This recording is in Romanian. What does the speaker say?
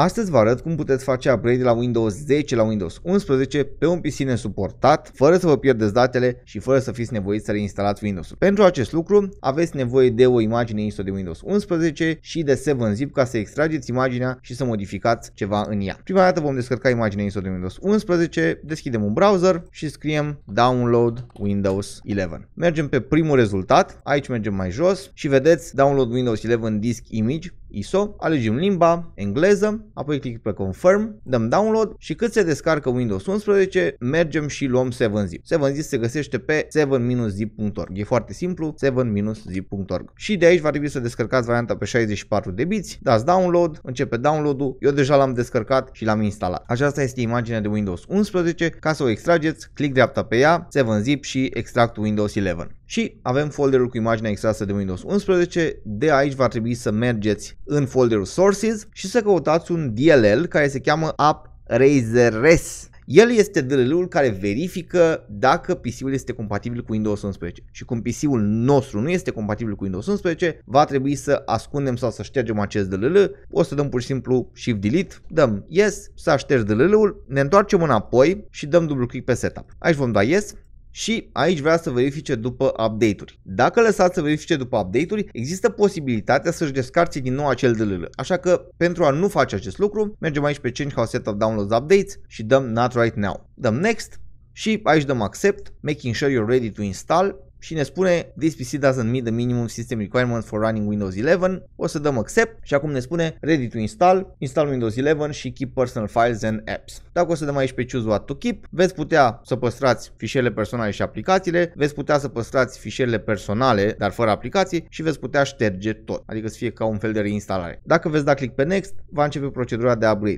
Astăzi vă arăt cum puteți face upgrade la Windows 10 la Windows 11 pe un PC nesuportat, fără să vă pierdeți datele și fără să fiți nevoiți să reinstalați Windows-ul. Pentru acest lucru aveți nevoie de o imagine ISO de Windows 11 și de 7-zip ca să extrageți imaginea și să modificați ceva în ea. Prima dată vom descărca imaginea ISO de Windows 11, deschidem un browser și scriem Download Windows 11. Mergem pe primul rezultat, aici mergem mai jos și vedeți Download Windows 11 Disk Image, ISO, alegem limba, engleză, apoi click pe confirm, dăm download și cât se descarcă Windows 11, mergem și luăm 7zip. 7zip se găsește pe 7-zip.org. E foarte simplu, 7-zip.org. Și de aici va trebui să descărcați varianta pe 64 de biți, dați download, începe download-ul, eu deja l-am descărcat și l-am instalat. Aceasta este imaginea de Windows 11, ca să o extrageți, click dreapta pe ea, 7zip și extract Windows 11. Și avem folderul cu imaginea extrasă de Windows 11, de aici va trebui să mergeți în folderul Sources și să căutați un DLL care se cheamă App El este DLL-ul care verifică dacă PC-ul este compatibil cu Windows 11 și cum PC-ul nostru nu este compatibil cu Windows 11, va trebui să ascundem sau să ștergem acest DLL, o să dăm pur și simplu Shift Delete, dăm Yes, să aștergi DLL-ul, ne întoarcem înapoi și dăm dublu click pe Setup. Aici vom da Yes și aici vrea să verifice după update-uri. Dacă lăsați să verifice după update-uri, există posibilitatea să-și descarce din nou acel DLL. Așa că pentru a nu face acest lucru, mergem aici pe Change How Setup Downloads Updates și dăm Not Right Now. Dăm Next și aici dăm Accept, Making sure you're ready to install și ne spune this PC doesn't meet the minimum system requirements for running Windows 11. O să dăm accept și acum ne spune ready to install, install Windows 11 și keep personal files and apps. Dacă o să dăm aici pe choose what to keep, veți putea să păstrați fișierele personale și aplicațiile, veți putea să păstrați fișierele personale, dar fără aplicații și veți putea șterge tot, adică să fie ca un fel de reinstalare. Dacă veți da click pe next, va începe procedura de upgrade.